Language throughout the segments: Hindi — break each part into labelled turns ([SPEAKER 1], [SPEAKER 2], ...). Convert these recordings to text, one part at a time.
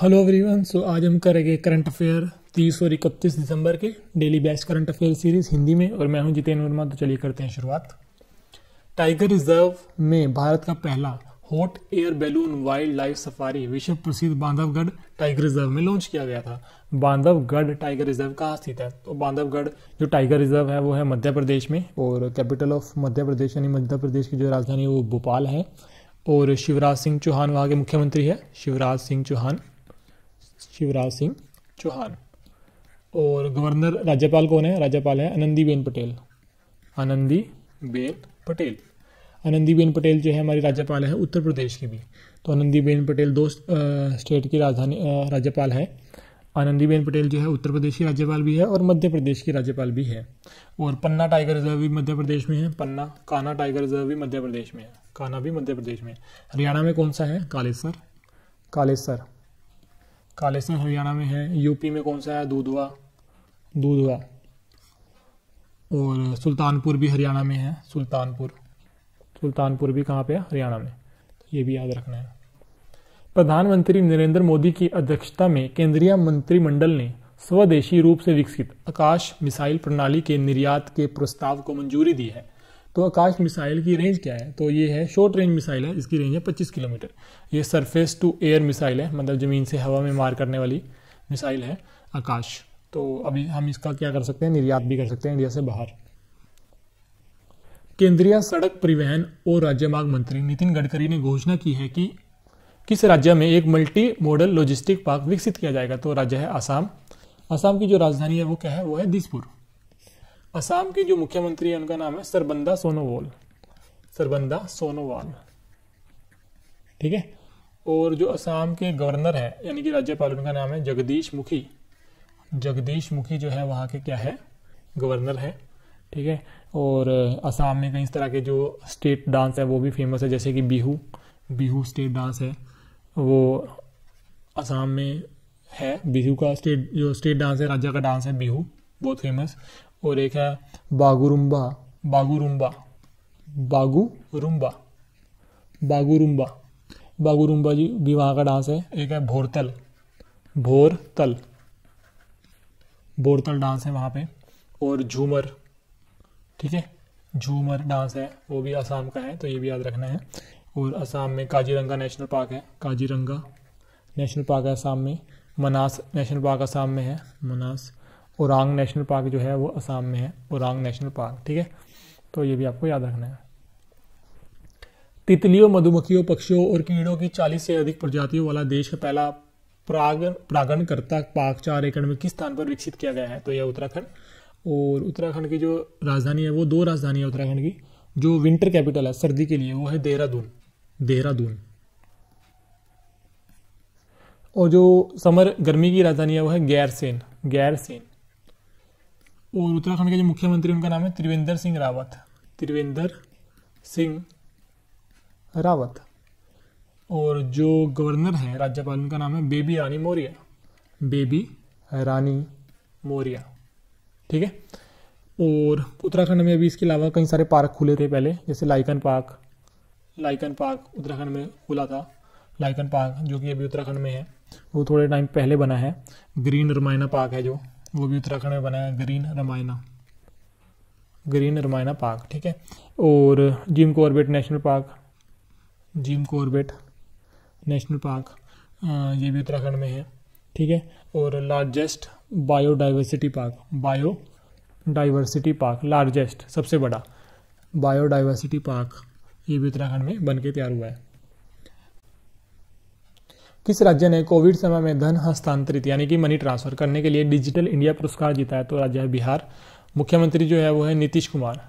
[SPEAKER 1] हेलो एवरीवन सो आज हम करेंगे करंट अफेयर तीस और इकतीस दिसंबर के daily best current affair series Hindi में और मैं हूं जितेन वर्मा तो चलिए करते हैं शुरुआत टाइगर रिजर्व में भारत का पहला hot air balloon wild life safari विश्व प्रसिद्ध बांधवगढ़ टाइगर रिजर्व में लॉन्च किया गया था बांधवगढ़ टाइगर रिजर्व कहाँ स्थित है तो बांधवगढ़ जो टाइगर रिजर्व है वो है मध्य प्रदेश में और कैपिटल ऑफ मध्य प्रदेश यानी मध्य प्रदेश की जो राजधानी है वो भोपाल है और शिवराज सिंह चौहान वहाँ के मुख्यमंत्री है शिवराज सिंह चौहान शिवराज सिंह चौहान और गवर्नर राज्यपाल कौन है राज्यपाल है बेन पटेल आनंदी बेन पटेल आनंदीबेन पटेल जो है हमारी राज्यपाल है उत्तर प्रदेश की भी तो आनंदीबेन पटेल दो स्टेट की राजधानी राज्यपाल है आनंदीबेन पटेल जो है उत्तर प्रदेश की राज्यपाल भी है और मध्य प्रदेश की राज्यपाल भी है और पन्ना टाइगर रिजर्व भी मध्य प्रदेश में है पन्ना काना टाइगर रिजर्व भी मध्य प्रदेश में है काना भी मध्य प्रदेश में हरियाणा में कौन सा है कालेसर कालेसर कालेसन हरियाणा में है यूपी में कौन सा है दूधवा दूधवा और सुल्तानपुर भी हरियाणा में है सुल्तानपुर सुल्तानपुर भी कहाँ पे है हरियाणा में तो ये भी याद रखना है प्रधानमंत्री नरेंद्र मोदी की अध्यक्षता में केंद्रीय मंत्रिमंडल ने स्वदेशी रूप से विकसित आकाश मिसाइल प्रणाली के निर्यात के प्रस्ताव को मंजूरी दी है तो आकाश मिसाइल की रेंज क्या है तो ये है शॉर्ट रेंज मिसाइल है इसकी रेंज है 25 किलोमीटर ये सरफेस टू एयर मिसाइल है मतलब ज़मीन से हवा में मार करने वाली मिसाइल है आकाश तो अभी हम इसका क्या कर सकते हैं निर्यात भी कर सकते हैं इंडिया से बाहर केंद्रीय सड़क परिवहन और राज्यमार्ग मंत्री नितिन गडकरी ने घोषणा की है कि किस राज्य में एक मल्टी मॉडल लॉजिस्टिक पार्क विकसित किया जाएगा तो राज्य है आसाम आसाम की जो राजधानी है वो क्या है वो है दिसपुर असम के जो मुख्यमंत्री है उनका नाम है सरबंदा सोनोवाल सरबंदा सोनोवाल ठीक है और जो असम के गवर्नर है यानी कि राज्यपाल उनका नाम है जगदीश मुखी जगदीश मुखी जो है वहाँ के क्या है गवर्नर है ठीक है और असम में कई इस तरह के जो स्टेट डांस है वो भी फेमस है जैसे कि बिहू बिहू स्टेट डांस है वो असम में है बिहू का स्टेट जो स्टेट डांस है राज्य का डांस है बिहू बहुत फेमस और एक है बागुरुम्बा बागुरुम्बा बागुरुम्बा बागुरुम्बा बागुरुम्बा जी भी वहाँ का डांस है एक है भोरतल भोरतल भोरतल डांस है वहाँ पे और झूमर ठीक है झूमर डांस है वो भी आसाम का है तो ये भी याद रखना है और आसाम में काजीरंगा नेशनल पार्क है काजीरंगा नेशनल पार्क है आसाम में मनास नेशनल पार्क आसाम में है मनास औरंग नेशनल पार्क जो है वो असम में है औरंग नेशनल पार्क ठीक है तो ये भी आपको याद रखना है तितलियों मधुमक्खियों पक्षियों और कीड़ों की चालीस से अधिक प्रजातियों वाला देश का पहला प्रागण प्रागणकर्ता करता पार्क चार एकड़ में किस स्थान पर विकसित किया गया है तो यह उत्तराखंड और उत्तराखंड की जो राजधानी है वो दो राजधानी है उत्तराखंड की जो विंटर कैपिटल है सर्दी के लिए वो है देहरादून देहरादून और जो समर गर्मी की राजधानी है वो है गैरसेन गैरसेन और उत्तराखंड के जो मुख्यमंत्री उनका नाम है त्रिवेंद्र सिंह रावत त्रिवेंद्र सिंह रावत और जो गवर्नर हैं राज्यपाल उनका नाम है बेबी रानी मौर्य बेबी रानी मौर्य ठीक है और उत्तराखंड में अभी इसके अलावा कई सारे पार्क खुले थे पहले जैसे lichen park lichen park Uttarakhand में खुला था लाइकन पार्क जो कि अभी उत्तराखंड में है वो थोड़े टाइम पहले बना है ग्रीन रामायणा पार्क है जो वो भी उत्तराखंड में बनाया green Ramayana green Ramayana park ठीक है और Jim Corbett national park Jim Corbett national park ये भी उत्तराखंड में है ठीक है और largest biodiversity park biodiversity park largest सबसे बड़ा बायोडाइवर्सिटी पार्क ये भी उत्तराखंड में बन के तैयार हुआ है किस राज्य ने कोविड समय में धन हस्तांतरित यानी कि मनी ट्रांसफर करने के लिए डिजिटल इंडिया पुरस्कार जीता है तो राज्य है बिहार मुख्यमंत्री जो है वो है नीतीश कुमार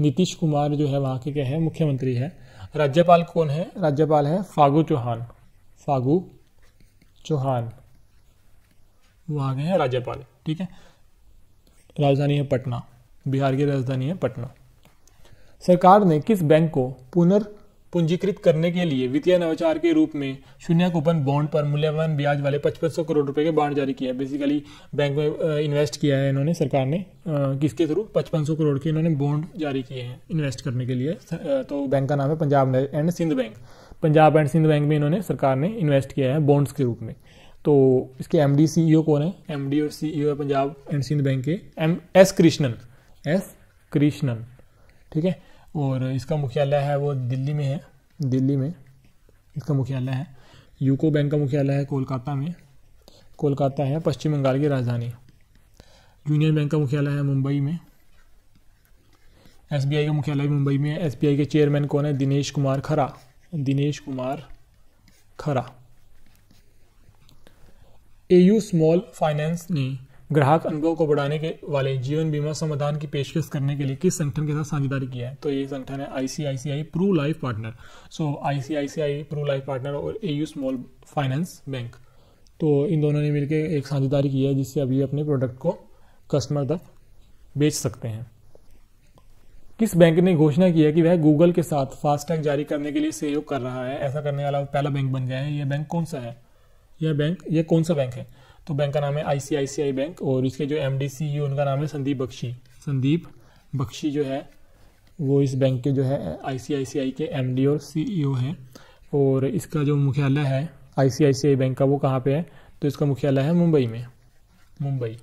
[SPEAKER 1] नीतीश कुमार जो है वहाँ के क्या है मुख्यमंत्री है राज्यपाल कौन है राज्यपाल है फागू चौहान फागू चौहान वो आ गए हैं राज्यपाल ठीक है राजधानी है पटना बिहार की राजधानी है पटना सरकार ने किस बैंक को पुनर् पूंजीकृत करने के लिए वित्तीय नवाचार के रूप में शून्य कूपन बॉन्ड पर मूल्यवान ब्याज वाले पचपन सौ करोड़ रुपए के बॉन्ड जारी किया है बेसिकली बैंक में इन्वेस्ट किया है इन्होंने सरकार ने किसके थ्रू पचपन सौ करोड़ के इन्होंने बॉन्ड जारी किए हैं इन्वेस्ट करने के लिए तो बैंक का नाम है Punjab and Sindh bank Punjab and Sindh bank में इन्होंने सरकार ने इन्वेस्ट किया है बॉन्ड्स के रूप में तो इसके एम डी सी कौन है एम डी और सी e है पंजाब एंड सिंध बैंक के M S Krishnan S Krishnan ठीक है और इसका मुख्यालय है वो दिल्ली में है दिल्ली में इसका मुख्यालय है यूको बैंक का मुख्यालय है कोलकाता में कोलकाता है पश्चिम बंगाल की राजधानी यूनियन बैंक का मुख्यालय है मुंबई में एस का मुख्यालय मुंबई में एस के चेयरमैन कौन है दिनेश कुमार खरा दिनेश कुमार खरा एयू स्मॉल फाइनेंस ने ग्राहक अनुभव को बढ़ाने के वाले जीवन बीमा समाधान की पेशकश करने के लिए किस संगठन के साथ साझेदारी किया है तो ये संगठन है ICICI pru life partner so ICICI pru life partner और एयू स्मॉल फाइनेंस बैंक तो इन दोनों ने मिलकर एक साझेदारी की है जिससे अब ये अपने प्रोडक्ट को कस्टमर तक बेच सकते हैं किस बैंक ने घोषणा की है कि वह गूगल के साथ फास्टैग जारी करने के लिए सहयोग कर रहा है ऐसा करने वाला पहला बैंक बन गया है यह बैंक कौन सा है यह बैंक यह कौन सा बैंक है तो बैंक का नाम है आई बैंक और इसके जो एम डी e उनका नाम है संदीप बख्शी संदीप बख्शी जो है वो इस बैंक के जो है आई के एम और ई e हैं और इसका जो मुख्यालय है आई बैंक का वो कहाँ पे है तो इसका मुख्यालय है मुंबई में Mumbai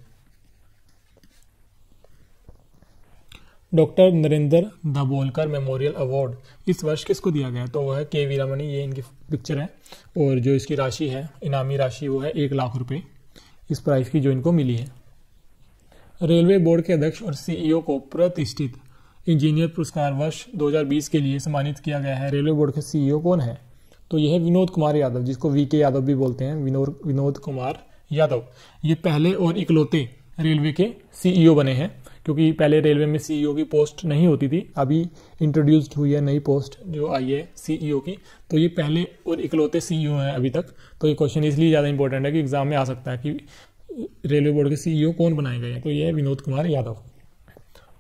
[SPEAKER 1] doctor Narendra Dabholkar memorial award इस वर्ष किसको दिया गया तो वो है के वीरामणी ये इनकी पिक्चर है और जो इसकी राशि है इनामी राशि वो है एक लाख रुपये इस प्राइस की जो इनको मिली है रेलवे बोर्ड के अध्यक्ष और सीईओ e को प्रतिष्ठित इंजीनियर पुरस्कार वर्ष 2020 के लिए सम्मानित किया गया है रेलवे बोर्ड के सीईओ e कौन है तो यह विनोद कुमार यादव जिसको वी के यादव भी बोलते हैं विनोद विनोद कुमार यादव ये पहले और इकलौते रेलवे के सीईओ e बने हैं क्योंकि पहले रेलवे में सीईओ e की पोस्ट नहीं होती थी अभी इंट्रोड्यूस्ड हुई है नई पोस्ट जो आई है सीईओ e की तो ये पहले और इकलौते सीईओ हैं अभी तक तो ये क्वेश्चन इसलिए ज़्यादा इंपॉर्टेंट है कि एग्जाम में आ सकता है कि रेलवे बोर्ड के सीईओ कौन बनाए गए हैं तो ये है विनोद कुमार यादव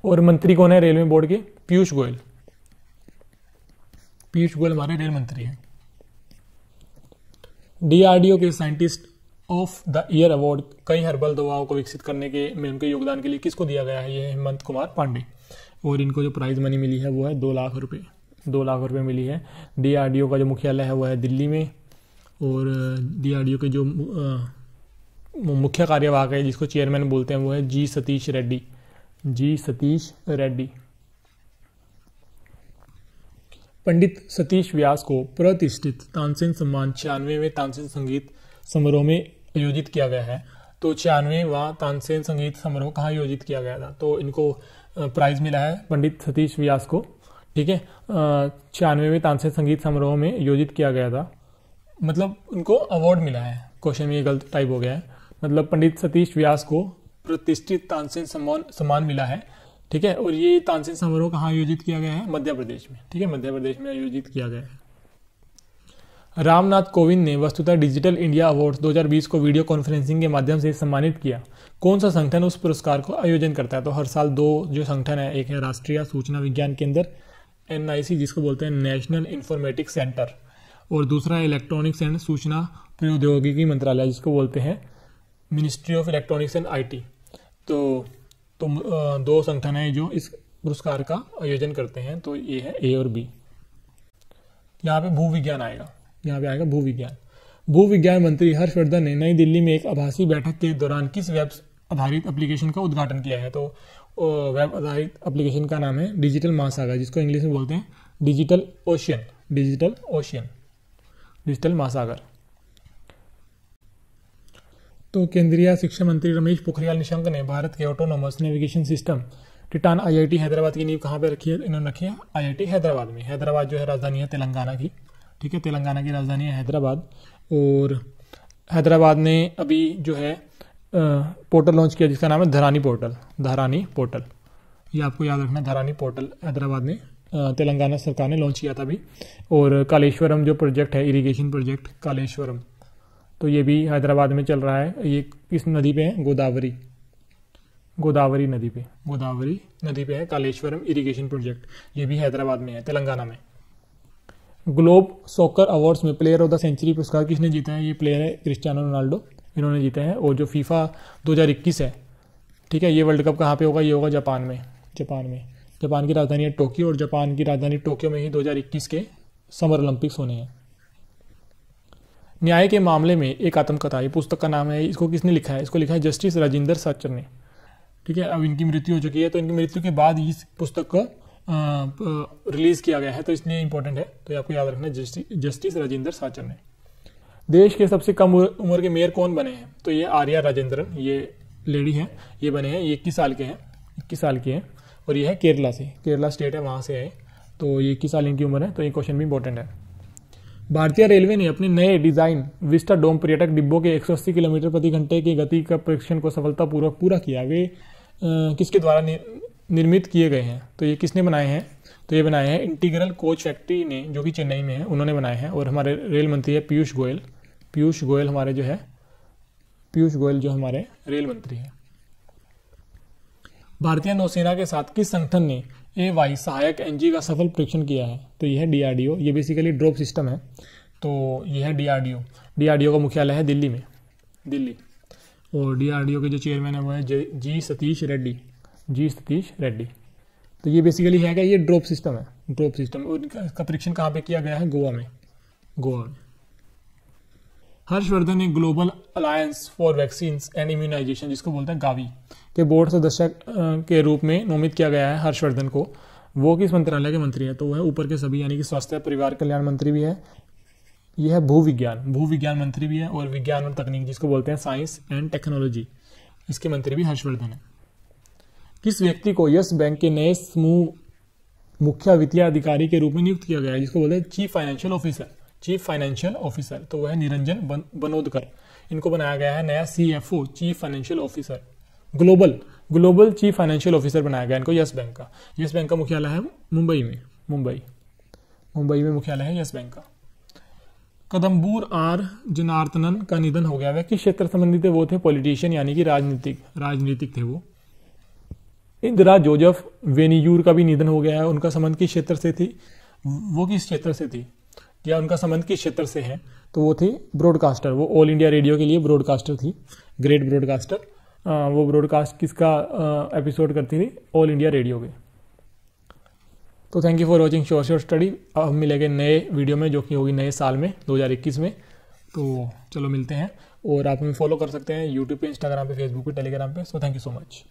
[SPEAKER 1] और मंत्री कौन है रेलवे बोर्ड के पीयूष गोयल पीयूष गोयल हमारे रेल मंत्री हैं डीआरडीओ के scientist of the year award कई हर्बल दवाओं को विकसित करने के में उनके योगदान के लिए किसको दिया गया है ये हेमंत कुमार पांडे और इनको जो प्राइज मनी मिली है वो है दो लाख रुपये दो लाख रुपये मिली है डी का जो मुख्यालय है वो है दिल्ली में और डी के जो मुख्य कार्यवाहक है जिसको चेयरमैन बोलते हैं वो है जी सतीश रेड्डी जी सतीश रेड्डी पंडित सतीश व्यास को प्रतिष्ठित तानसेन सम्मान छियानवे में तानसेन संगीत समारोह में आयोजित किया गया है तो छियानवेवा तानसेन संगीत समारोह कहाँ आयोजित किया गया था तो इनको प्राइज मिला है पंडित सतीश व्यास को ठीक है छियानवेवें तानसेन संगीत समारोह में आयोजित किया गया था मतलब उनको अवार्ड मिला है क्वेश्चन में ये गलत टाइप हो गया है मतलब पंडित सतीश व्यास को प्रतिष्ठित तानसेन सम्मान सम्मान मिला है ठीक है और ये तानसेन समारोह कहाँ आयोजित किया गया है मध्य प्रदेश में ठीक है मध्य प्रदेश में आयोजित किया गया है रामनाथ कोविंद ने वस्तुतः डिजिटल इंडिया अवार्ड 2020 को वीडियो कॉन्फ्रेंसिंग के माध्यम से सम्मानित किया कौन सा संगठन उस पुरस्कार को आयोजन करता है तो हर साल दो जो संगठन है एक है राष्ट्रीय सूचना विज्ञान केंद्र एन जिसको बोलते हैं नेशनल इन्फॉर्मेटिक सेंटर और दूसरा इलेक्ट्रॉनिक्स एंड सूचना प्रौद्योगिकी मंत्रालय जिसको बोलते हैं ministry of electronics and IT तो तो दो संगठन हैं जो इस पुरस्कार का आयोजन करते हैं तो ये है ए और बी यहाँ पे भूविज्ञान आएगा यहाँ पे आएगा भू विज्ञान भू विज्ञान मंत्री हर्षवर्धन ने नई दिल्ली में एक आभासी बैठक के दौरान किस वेब आधारित एप्लीकेशन का उद्घाटन किया है तो वेब आधारित एप्लीकेशन का नाम है डिजिटल महासागर जिसको इंग्लिश में बोलते हैं digital ocean digital ocean digital महासागर तो केंद्रीय शिक्षा मंत्री रमेश पोखरियाल निशंक ने भारत के autonomous navigation system Titan IIT Hyderabad की नींव कहाँ पर रखी है इन्होंने रखी है आईआईटी हैदराबाद में हैदराबाद जो है राजधानी है तेलंगाना की ठीक है तेलंगाना की राजधानी है हैदराबाद और हैदराबाद ने अभी जो है पोर्टल लॉन्च किया जिसका नाम है धरानी पोर्टल धरानी पोर्टल ये आपको याद रखना धरानी पोर्टल हैदराबाद ने तेलंगाना सरकार ने लॉन्च किया था अभी और कालेश्वरम जो प्रोजेक्ट है इरिगेशन प्रोजेक्ट कालेश्वरम तो ये भी हैदराबाद में चल रहा है ये किस नदी पे है गोदावरी गोदावरी नदी पे गोदावरी नदी पे है कालेश्वरम इरिगेशन प्रोजेक्ट ये भी हैदराबाद में है तेलंगाना में ग्लोब सॉकर अवार्ड्स में प्लेयर ऑफ द सेंचुरी पुरस्कार किसने जीता है ये प्लेयर है क्रिस्टियानो रोनाल्डो इन्होंने जीते हैं और जो फीफा 2021 है ठीक है ये वर्ल्ड कप कहाँ पे होगा ये होगा जापान में जापान में जापान की राजधानी है टोक्यो और जापान की राजधानी टोक्यो में ही 2021 के समर ओलंपिक्स होने हैं न्याय के मामले में एक आत्मकथा ये पुस्तक का नाम है इसको किसने लिखा है इसको लिखा है जस्टिस राजेंद्र सचर ने ठीक है अब इनकी मृत्यु हो चुकी है तो इनकी मृत्यु के बाद इस पुस्तक का रिलीज किया गया है तो इसलिए इंपॉर्टेंट है तो आपको याद रखना जस्टिस राजेंद्र साचर ने देश के सबसे कम उम्र के मेयर कौन बने हैं तो ये आर्या राजेंद्रन ये लेडी हैं ये बने हैं ये इक्कीस साल के हैं इक्कीस साल के हैं और ये है केरला से केरला स्टेट है वहाँ से है तो ये इक्कीस साल इनकी उम्र है तो ये क्वेश्चन भी इंपॉर्टेंट है भारतीय रेलवे ने अपने नए डिजाइन विस्टा डोम पर्यटक डिब्बों के 180 किलोमीटर प्रति घंटे की गति का परीक्षण को सफलतापूर्वक पूरा किया वे किसके द्वारा निर्मित किए गए हैं तो ये किसने बनाए हैं तो ये बनाए हैं इंटीग्रल कोच फैक्ट्री ने जो कि चेन्नई में है उन्होंने बनाए हैं और हमारे रेल मंत्री है पीयूष गोयल पीयूष गोयल हमारे जो है पीयूष गोयल जो हमारे रेल मंत्री हैं भारतीय नौसेना के साथ किस संगठन ने ए वाई सहायक एनजी का सफल परीक्षण किया है तो यह है डीआरडीओ ये बेसिकली ड्रॉप सिस्टम है तो यह है डीआरडीओ डीआरडीओ का मुख्यालय है दिल्ली में दिल्ली और डीआरडीओ के जो चेयरमैन है वो है जी सतीश रेड्डी जी सतीश रेड्डी तो ये बेसिकली है क्या ये ड्रॉप सिस्टम है ड्रॉप सिस्टम इसका परीक्षण कहाँ पे किया गया है गोवा में गोवा में हर्षवर्धन ने global alliance for vaccine and immunisation जिसको बोलते हैं गावी के बोर्ड सदस्य के रूप में नोमित किया गया है हर्षवर्धन को वो किस मंत्रालय के मंत्री हैं तो वह ऊपर के सभी यानी कि स्वास्थ्य परिवार कल्याण मंत्री भी है यह है भू विज्ञान भू विज्ञान मंत्री भी है और विज्ञान और तकनीक जिसको बोलते हैं साइंस एंड टेक्नोलॉजी इसके मंत्री भी हर्षवर्धन है किस व्यक्ति को यस बैंक के नए समूह मुख्य वित्तीय अधिकारी के रूप में नियुक्त किया गया है जिसको हैं chief financial officer chief financial officer तो वह निरंजन बनोदकर इनको बनाया गया है नया C F O chief financial officer global global chief financial officer बनाया गया इनको यस बैंक का यस बैंक का मुख्यालय है मुंबई में मुंबई मुंबई में मुख्यालय है यस बैंक का कदम्बूर आर जनार्दनन का निधन हो गया वह किस क्षेत्र संबंधित वो थे पॉलिटिशियन यानी कि राजनीतिक राजनीतिक थे वो इंदिरा जोजफ वेनीयूर का भी निधन हो गया है उनका संबंध किस क्षेत्र से थी वो किस क्षेत्र से थी या उनका संबंध किस क्षेत्र से है तो वो थी ब्रॉडकास्टर वो ऑल इंडिया रेडियो के लिए ब्रॉडकास्टर थी ग्रेट ब्रॉडकास्टर वो ब्रॉडकास्ट किसका एपिसोड करती थी ऑल इंडिया रेडियो के तो thank you for watching sure sure study अब हम मिलेंगे नए वीडियो में जो कि होगी नए साल में 2021 में तो चलो मिलते हैं और आप हमें फॉलो कर सकते हैं यूट्यूब पे इंस्टाग्राम पे फेसबुक पे टेलीग्राम पे so thank you so much